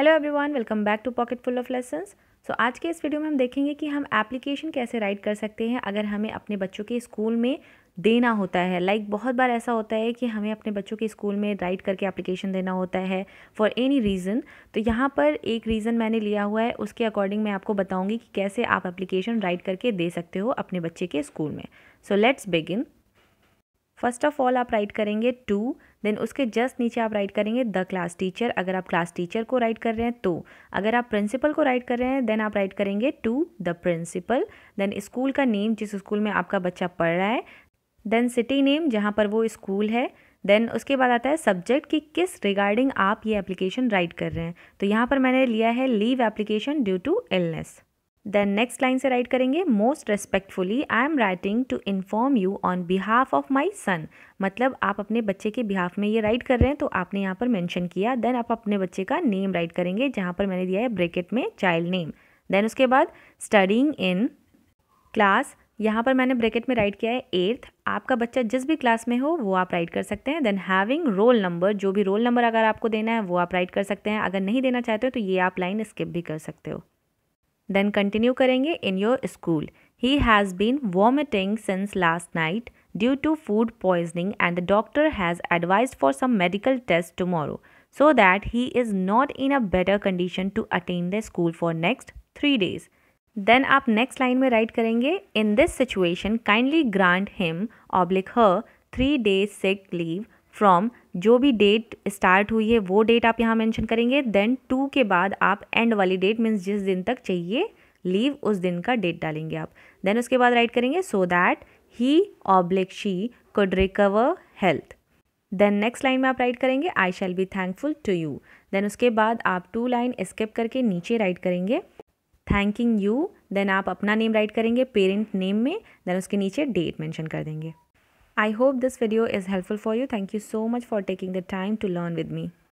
Hello everyone welcome back to pocket full of lessons so आज के इस video में हम देखेंगे कि हम एप्लीकेशन कैसे राइट कर सकते हैं अगर हमें अपने बच्चों के स्कूल में देना होता है लाइक like, बहुत बार ऐसा होता है कि हमें अपने बच्चों के स्कूल में राइट करके एप्लीकेशन देना होता है फॉर एनी रीज़न तो यहाँ पर एक रीज़न मैंने लिया हुआ है उसके अकॉर्डिंग मैं आपको बताऊँगी कि कैसे आप एप्लीकेशन राइट करके दे सकते हो अपने बच्चे के स्कूल में so let's begin first of all आप राइट करेंगे टू देन उसके जस्ट नीचे आप राइट करेंगे द क्लास टीचर अगर आप क्लास टीचर को राइट कर रहे हैं तो अगर आप प्रिंसिपल को राइट कर रहे हैं देन आप राइट करेंगे to the principal then school का नेम जिस स्कूल में आपका बच्चा पढ़ रहा है देन सिटी नेम जहाँ पर वो स्कूल है देन उसके बाद आता है सब्जेक्ट कि किस रिगार्डिंग आप ये एप्लीकेशन राइट कर रहे हैं तो यहाँ पर मैंने लिया है leave application due to illness then next line से राइट करेंगे most respectfully I am writing to inform you on behalf of my son मतलब आप अपने बच्चे के बिहाफ में ये राइट कर रहे हैं तो आपने यहाँ पर मैंशन किया देन आप अपने बच्चे का नेम राइट करेंगे जहाँ पर मैंने दिया है ब्रेकेट में चाइल्ड नेम देन उसके बाद स्टडिंग इन क्लास यहाँ पर मैंने ब्रैकेट में राइट किया है एट्थ आपका बच्चा जिस भी क्लास में हो वो आप राइट कर सकते हैं देन हैविंग रोल नंबर जो भी रोल नंबर अगर आपको देना है वो आप राइट कर सकते हैं अगर नहीं देना चाहते हो तो ये आप लाइन स्किप भी कर सकते हो देन कंटिन्यू करेंगे in your school he has been vomiting since last night due to food poisoning and the doctor has advise for some medical test tomorrow so that he is not in a better condition to attend the school for next three days then आप next line में write करेंगे in this situation kindly grant him oblique her three days sick leave from जो भी date start हुई है वो date आप यहाँ मेंशन करेंगे देन टू के बाद आप एंड वाली डेट मीन्स जिस दिन तक चाहिए लीव उस दिन का डेट डालेंगे आप देन उसके बाद राइट करेंगे so that he oblique she could recover health then next line में आप राइट करेंगे I shall be thankful to you then उसके बाद आप टू लाइन स्किप करके नीचे राइट करेंगे थैंकिंग यू देन आप अपना नेम राइट करेंगे पेरेंट नेम में देन उसके नीचे डेट मैंशन कर देंगे I hope this video is helpful for you. Thank you so much for taking the time to learn with me.